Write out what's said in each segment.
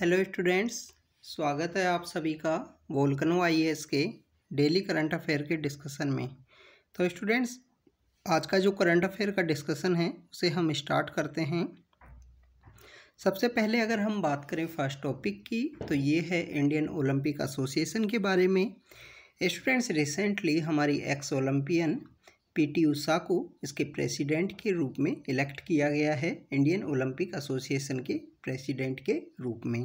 hello students स्वागत है आप सभी का वोल्कनो आईएएस के डेली करंट अफेयर के डिस्कशन में तो स्टूडेंट्स आज का जो करंट अफेयर का डिस्कशन है उसे हम स्टार्ट करते हैं सबसे पहले अगर हम बात करें फर्स्ट टॉपिक की तो ये है इंडियन ओलंपिक एसोसिएशन के बारे में स्टूडेंट्स रिसेंटली हमारी एक्स ओलंपियन पीटी उषा को इसके प्रेसिडेंट के रूप में इलेक्ट किया गया है इंडियन ओलंपिक एसोसिएशन के प्रेसिडेंट के रूप में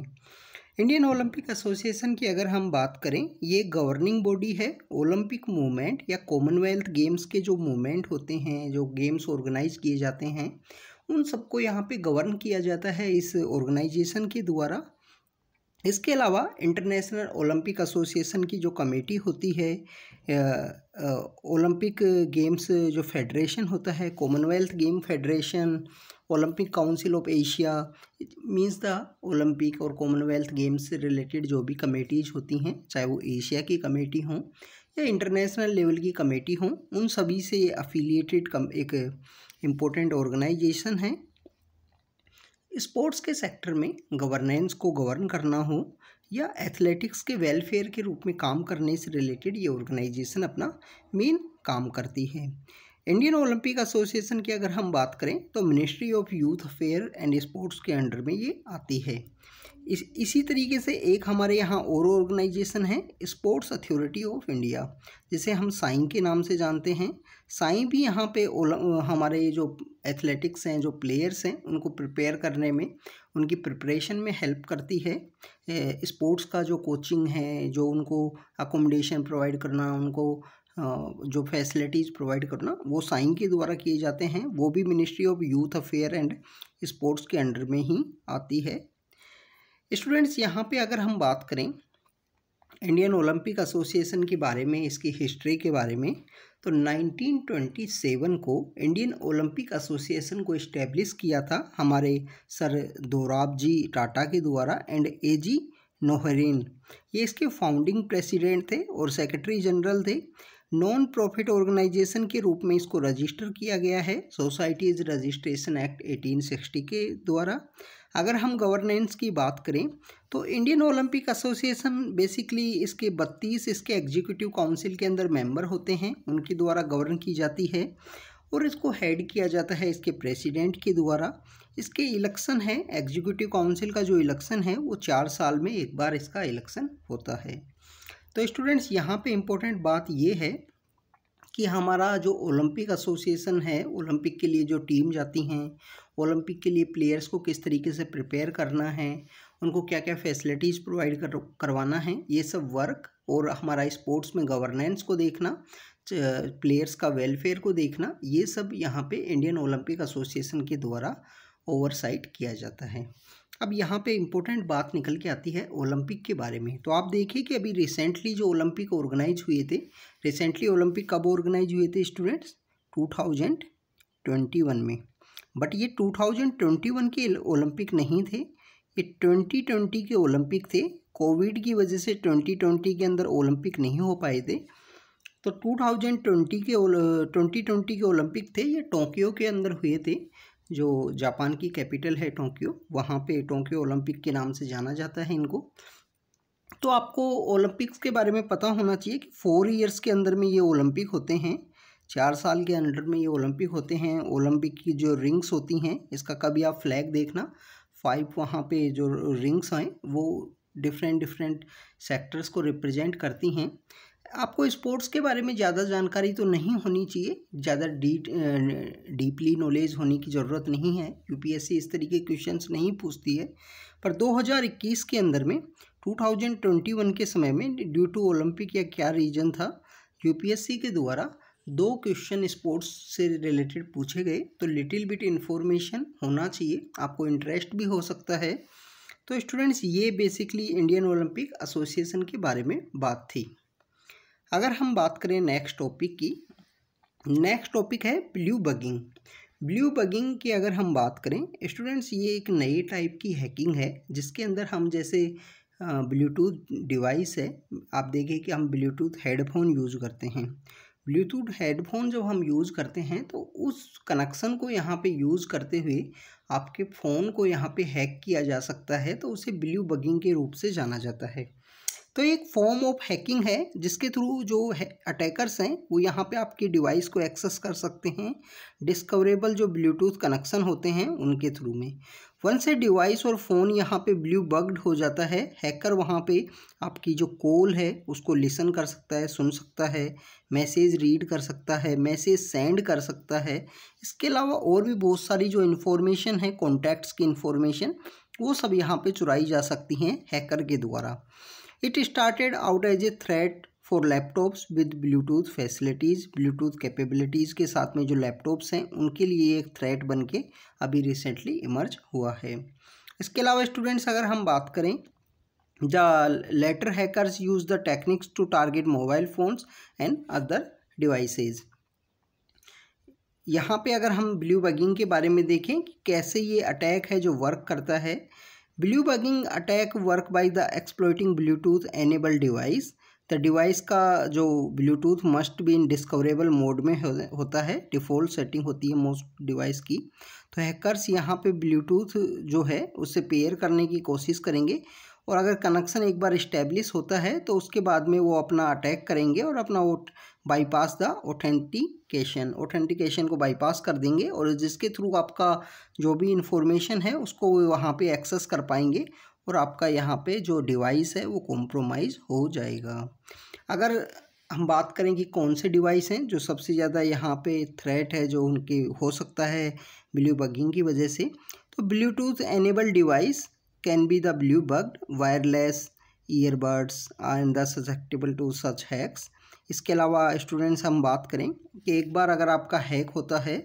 इंडियन ओलंपिक एसोसिएशन की अगर हम बात करें ये गवर्निंग बॉडी है ओलंपिक मूवमेंट या कॉमनवेल्थ गेम्स के जो मूवमेंट होते हैं जो गेम्स ऑर्गेनाइज किए जाते हैं उन सबको यहाँ पे गवर्न किया जाता है इस ऑर्गेनाइजेशन के द्वारा इसके अलावा इंटरनेशनल ओलंपिक एसोसिएशन की जो कमेटी होती है ओलंपिक गेम्स जो फेडरेशन होता है Commonwealth game federation Olympic council of Asia means the Olympic और कॉमनवेल्थ गेम्स से रिलेटेड जो भी कमेटीज होती हैं चाहे वो एशिया की कमेटी हों या इंटरनेशनल लेवल की कमेटी हों उन सभी से ये अफिलिएटेड एक इम्पोर्टेंट ऑर्गेनाइजेशन है स्पोर्ट्स के सेक्टर में गवर्नेंस को गवर्न करना हो या एथलेटिक्स के वेलफेयर के रूप में काम करने से रिलेटेड ये ऑर्गेनाइजेशन अपना मेन काम करती है इंडियन ओलंपिक एसोसिएशन की अगर हम बात करें तो ministry of youth affair and sports के अंडर में ये आती है इस इसी तरीके से एक हमारे यहाँ और ऑर्गेनाइजेशन है स्पोर्ट्स अथॉरिटी ऑफ इंडिया जिसे हम साई के नाम से जानते हैं साई भी यहाँ पे हमारे जो एथलेटिक्स हैं जो प्लेयर्स हैं उनको प्रिपेयर करने में उनकी प्रिपरेशन में हेल्प करती है स्पोर्ट्स का जो कोचिंग है जो उनको अकोमोडेशन प्रोवाइड करना उनको जो फैसिलिटीज़ प्रोवाइड करना वो साइन के द्वारा किए जाते हैं वो भी ministry of youth affair and sports के अंडर में ही आती है स्टूडेंट्स यहाँ पे अगर हम बात करें इंडियन ओलंपिक एसोसिएशन के बारे में इसकी हिस्ट्री के बारे में तो 1927 को इंडियन ओलंपिक एसोसिएशन को इस्टेब्लिश किया था हमारे सर दोराब जी टाटा के द्वारा एंड ए जी नोहरीन ये इसके फाउंडिंग प्रेसिडेंट थे और सेक्रेटरी जनरल थे नॉन प्रॉफिट ऑर्गेनाइजेशन के रूप में इसको रजिस्टर किया गया है सोसाइटीज़ रजिस्ट्रेशन एक्ट 1860 के द्वारा अगर हम गवर्नेंस की बात करें तो इंडियन ओलंपिक एसोसिएशन बेसिकली इसके बत्तीस इसके एग्जीक्यूटिव काउंसिल के अंदर मेंबर होते हैं उनके द्वारा गवर्न की जाती है और इसको हेड किया जाता है इसके प्रेसिडेंट के द्वारा इसके इलेक्शन है एग्जीक्यूटिव काउंसिल का जो इलेक्शन है वो चार साल में एक बार इसका इलेक्शन होता है तो स्टूडेंट्स यहाँ पे इम्पोर्टेंट बात ये है कि हमारा जो ओलंपिक एसोसिएशन है ओलंपिक के लिए जो टीम जाती हैं ओलंपिक के लिए प्लेयर्स को किस तरीके से प्रिपेयर करना है उनको क्या क्या फैसिलिटीज़ प्रोवाइड कर करवाना है ये सब वर्क और हमारा स्पोर्ट्स में गवर्नेंस को देखना प्लेयर्स का वेलफेयर को देखना ये सब यहाँ पे इंडियन ओलंपिक एसोसिएशन के द्वारा ओवरसाइट किया जाता है अब यहाँ पे इम्पोर्टेंट बात निकल के आती है ओलंपिक के बारे में तो आप देखिए कि अभी रिसेंटली जो ओलंपिक ऑर्गेनाइज हुए थे रिसेंटली ओलंपिक कब ऑर्गेनाइज हुए थे students two thousand twenty one में बट ये टू थाउजेंड ट्वेंटी वन के ओलंपिक नहीं थे ये ट्वेंटी ट्वेंटी के ओलंपिक थे कोविड की वजह से ट्वेंटी ट्वेंटी के अंदर ओलंपिक नहीं हो पाए थे तो टू थाउजेंड ट्वेंटी के ट्वेंटी ट्वेंटी के ओलंपिक थे ये टोक्यो के अंदर हुए थे जो जापान की कैपिटल है टोक्यो वहाँ पे टोक्यो ओलंपिक के नाम से जाना जाता है इनको तो आपको ओलंपिक्स के बारे में पता होना चाहिए कि फोर ईयर्स के अंदर में ये ओलंपिक होते हैं चार साल के अंडर में ये ओलंपिक होते हैं ओलंपिक की जो रिंग्स होती हैं इसका कभी आप फ्लैग देखना फाइव वहाँ पे जो रिंग्स हैं वो डिफरेंट डिफरेंट सेक्टर्स को रिप्रेजेंट करती हैं आपको स्पोर्ट्स के बारे में ज़्यादा जानकारी तो नहीं होनी चाहिए ज़्यादा डी डीपली नॉलेज होने की ज़रूरत नहीं है यूपीएससी इस तरीके के क्वेश्चंस नहीं पूछती है पर 2021 के अंदर में 2021 के समय में ड्यू टू ओलंपिक या क्या रीजन था यूपीएससी के द्वारा दो क्वेश्चन स्पोर्ट्स से रिलेटेड पूछे गए तो लिटिल बिट इन्फॉर्मेशन होना चाहिए आपको इंटरेस्ट भी हो सकता है तो स्टूडेंट्स ये बेसिकली इंडियन ओलंपिक एसोसिएशन के बारे में बात थी अगर हम बात करें नेक्स्ट टॉपिक की नेक्स्ट टॉपिक है ब्लू बगिंग ब्लू बगिंग की अगर हम बात करें स्टूडेंट्स ये एक नई टाइप की हैकिंग है जिसके अंदर हम जैसे ब्लूटूथ डिवाइस है आप देखें कि हम ब्लूटूथ हेडफोन यूज़ करते हैं ब्लूटूथ हेडफोन जब हम यूज़ करते हैं तो उस कनेक्शन को यहाँ पे यूज़ करते हुए आपके फ़ोन को यहाँ पे हैक किया जा सकता है तो उसे ब्लू बगिंग के रूप से जाना जाता है तो एक फॉर्म ऑफ हैकिंग है जिसके थ्रू जो है अटैकर्स हैं वो यहाँ पे आपकी डिवाइस को एक्सेस कर सकते हैं डिस्कवरेबल जो ब्लूटूथ कनेक्शन होते हैं उनके थ्रू में वन से डिवाइस और फ़ोन यहाँ पे ब्लू बग्ड हो जाता है हैकर वहाँ पे आपकी जो कॉल है उसको लिसन कर सकता है सुन सकता है मैसेज रीड कर सकता है मैसेज सेंड कर सकता है इसके अलावा और भी बहुत सारी जो इन्फॉर्मेशन है कॉन्टैक्ट्स की इन्फॉर्मेशन वो सब यहाँ पे चुराई जा सकती हैं हैकर के द्वारा It started out as a threat for laptops with bluetooth facilities bluetooth capabilities के साथ में जो लैपटॉप्स हैं उनके लिए एक थ्रेट बन के अभी रिसेंटली इमर्ज हुआ है इसके अलावा स्टूडेंट्स अगर हम बात करें the latter hackers use the techniques to target mobile phones and other devices यहाँ पे अगर हम ब्लू बगिंग के बारे में देखें कि कैसे ये अटैक है जो वर्क करता है blue bugging attack work by the exploiting bluetooth enable device the device का जो ब्लूटूथ मस्ट भी इन डिस्कवरेबल मोड में हो, होता है डिफ़ॉल्ट सेटिंग होती है मोस्ट डिवाइस की तो हैकर्स यहाँ पे ब्लूटूथ जो है उससे पेयर करने की कोशिश करेंगे और अगर कनेक्शन एक बार इस्टेब्लिश होता है तो उसके बाद में वो अपना अटैक करेंगे और अपना बाईपास द ऑथेंटिकेशन ऑथेंटिकेशन को बाईपास कर देंगे और जिसके थ्रू आपका जो भी इंफॉर्मेशन है उसको वो वहाँ पर एक्सेस कर पाएंगे और आपका यहाँ पे जो डिवाइस है वो कॉम्प्रोमाइज़ हो जाएगा अगर हम बात करें कि कौन से डिवाइस हैं जो सबसे ज़्यादा यहाँ पे थ्रेट है जो उनके हो सकता है ब्लू बगिंग की वजह से तो bluetooth enable device can be the blue bird wireless earbuds are the susceptible to such hacks इसके अलावा स्टूडेंट्स हम बात करें कि एक बार अगर आपका हैक होता है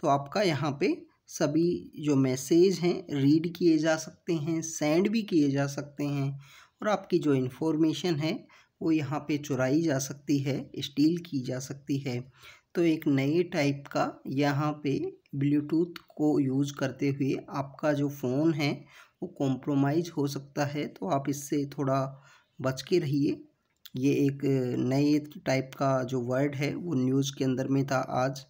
तो आपका यहाँ पे सभी जो मैसेज हैं रीड किए जा सकते हैं सेंड भी किए जा सकते हैं और आपकी जो इन्फॉर्मेशन है वो यहाँ पे चुराई जा सकती है स्टील की जा सकती है तो एक नए टाइप का यहाँ पे ब्लूटूथ को यूज करते हुए आपका जो फ़ोन है वो कॉम्प्रोमाइज़ हो सकता है तो आप इससे थोड़ा बच के रहिए ये एक नए टाइप का जो वर्ड है वो न्यूज़ के अंदर में था आज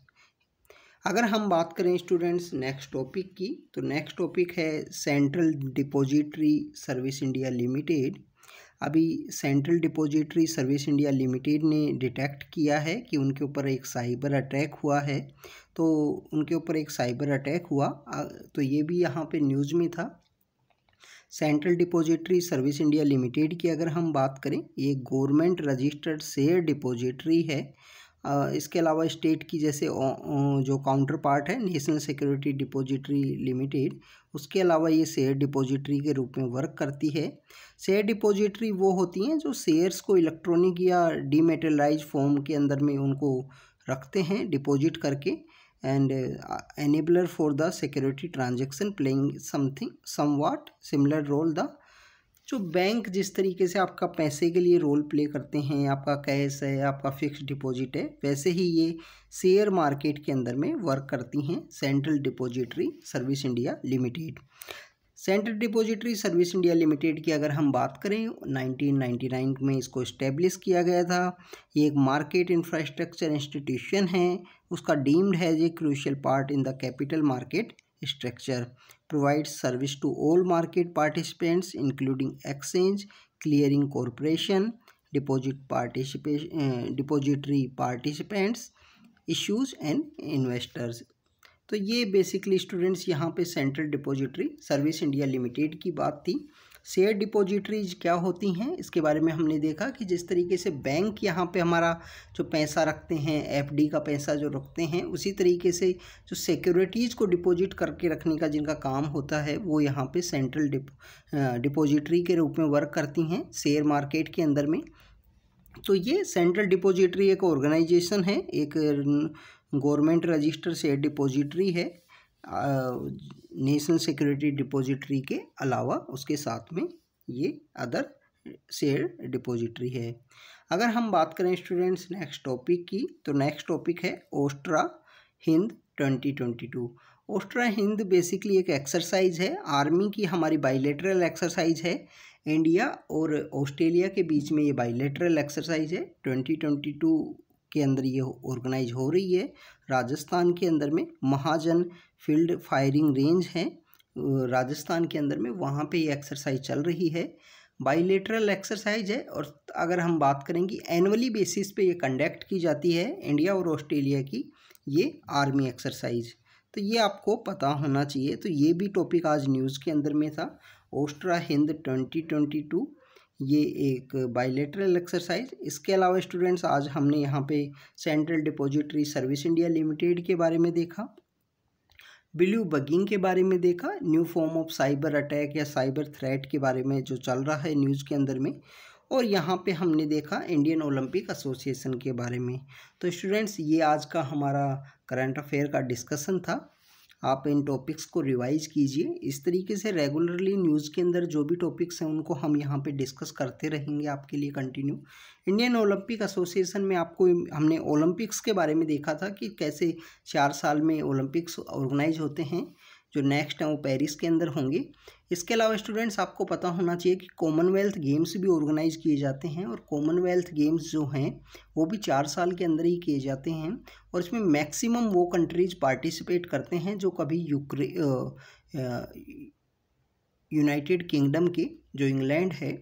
अगर हम बात करें स्टूडेंट्स नेक्स्ट टॉपिक की तो नेक्स्ट टॉपिक है central depository service India limited अभी central depository service India limited ने डिटेक्ट किया है कि उनके ऊपर एक साइबर अटैक हुआ है तो उनके ऊपर एक साइबर अटैक हुआ तो ये भी यहाँ पे न्यूज़ में था central depository service India limited की अगर हम बात करें ये गवर्नमेंट रजिस्टर्ड शेयर डिपॉजिटरी है इसके अलावा स्टेट की जैसे जो काउंटर पार्ट है नेशनल सिक्योरिटी डिपॉजिटरी लिमिटेड उसके अलावा ये शेयर डिपॉजिटरी के रूप में वर्क करती है शेयर डिपॉजिटरी वो होती हैं जो शेयर्स को इलेक्ट्रॉनिक या डीमेटेलाइज फॉर्म के अंदर में उनको रखते हैं डिपॉजिट करके and uh, uh, enabler for the security transaction playing something somewhat similar role the जो बैंक जिस तरीके से आपका पैसे के लिए रोल प्ले करते हैं आपका कैश है आपका फिक्स डिपॉजिट है वैसे ही ये शेयर मार्केट के अंदर में वर्क करती हैं central depository service India limited central depository service India limited की अगर हम बात करें 1999 में इसको इस्टेब्लिश किया गया था ये एक मार्केट इंफ्रास्ट्रक्चर इंस्टीट्यूशन है उसका deemed has a crucial part in the capital market structure provide service to all market participants including exchange clearing corporation deposit participa depository participants issues and investors तो ये basically students यहाँ पे central depository service India limited की बात थी share depositories क्या होती हैं इसके बारे में हमने देखा कि जिस तरीके से बैंक यहाँ पे हमारा जो पैसा रखते हैं एफडी का पैसा जो रखते हैं उसी तरीके से जो सिक्योरिटीज़ को डिपॉजिट करके रखने का जिनका काम होता है वो यहाँ पे सेंट्रल डिपॉजिटरी के रूप में वर्क करती हैं शेयर मार्केट के अंदर में तो ये सेंट्रल डिपॉजिटरी एक ऑर्गेनाइजेशन है एक गवर्नमेंट रजिस्टर से डिपॉजिटरी है नेशनल सिक्योरिटी डिपॉजिटरी के अलावा उसके साथ में ये अदर शेयर डिपॉजिटरी है अगर हम बात करें स्टूडेंट्स नेक्स्ट टॉपिक की तो नेक्स्ट टॉपिक है Austra Hind 2022 Austra Hind basically एक एक्सरसाइज है आर्मी की हमारी बाइलेटरल एक्सरसाइज है इंडिया और ऑस्ट्रेलिया के बीच में ये बाइलेटरल एक्सरसाइज है 2022 के अंदर ये ऑर्गेनाइज हो रही है राजस्थान के अंदर में महाजन फील्ड फायरिंग रेंज है राजस्थान के अंदर में वहाँ पे ये एक्सरसाइज चल रही है बाइलेटरल एक्सरसाइज है और अगर हम बात करेंगे एनुअली बेसिस पे ये कंडक्ट की जाती है इंडिया और ऑस्ट्रेलिया की ये आर्मी एक्सरसाइज तो ये आपको पता होना चाहिए तो ये भी टॉपिक आज न्यूज़ के अंदर में था Austra Hind twenty twenty two ये एक बायोलेटरल एक्सरसाइज इसके अलावा स्टूडेंट्स आज हमने यहाँ पे central depository service India limited के बारे में देखा ब्लू बगिंग के बारे में देखा new form of cyber attack या साइबर थ्रेट के बारे में जो चल रहा है न्यूज़ के अंदर में और यहाँ पे हमने देखा इंडियन ओलंपिक एसोसिएशन के बारे में तो स्टूडेंट्स ये आज का हमारा करंट अफेयर का डिस्कशन था आप इन टॉपिक्स को रिवाइज कीजिए इस तरीके से रेगुलरली न्यूज़ के अंदर जो भी टॉपिक्स हैं उनको हम यहाँ पे डिस्कस करते रहेंगे आपके लिए कंटिन्यू इंडियन ओलंपिक एसोसिएशन में आपको हमने ओलंपिक्स के बारे में देखा था कि कैसे चार साल में ओलंपिक्स ऑर्गेनाइज होते हैं जो नेक्स्ट हैं वो पेरिस के अंदर होंगे इसके अलावा स्टूडेंट्स आपको पता होना चाहिए कि कॉमनवेल्थ गेम्स भी ऑर्गेनाइज किए जाते हैं और कॉमनवेल्थ गेम्स जो हैं वो भी चार साल के अंदर ही किए जाते हैं और इसमें मैक्सिमम वो कंट्रीज पार्टिसिपेट करते हैं जो कभी यूक्रे यूनाइटेड किंगडम के जो इंग्लैंड है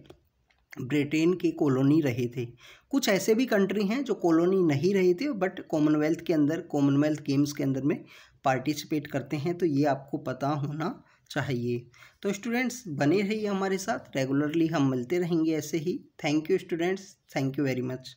ब्रिटेन के कॉलोनी रहे थे कुछ ऐसे भी कंट्री हैं जो कॉलोनी नहीं रहे थे बट कॉमनवेल्थ के अंदर कॉमनवेल्थ गेम्स के अंदर में पार्टिसिपेट करते हैं तो ये आपको पता होना चाहिए तो स्टूडेंट्स बने रहिए हमारे साथ रेगुलरली हम मिलते रहेंगे ऐसे ही thank you students thank you very much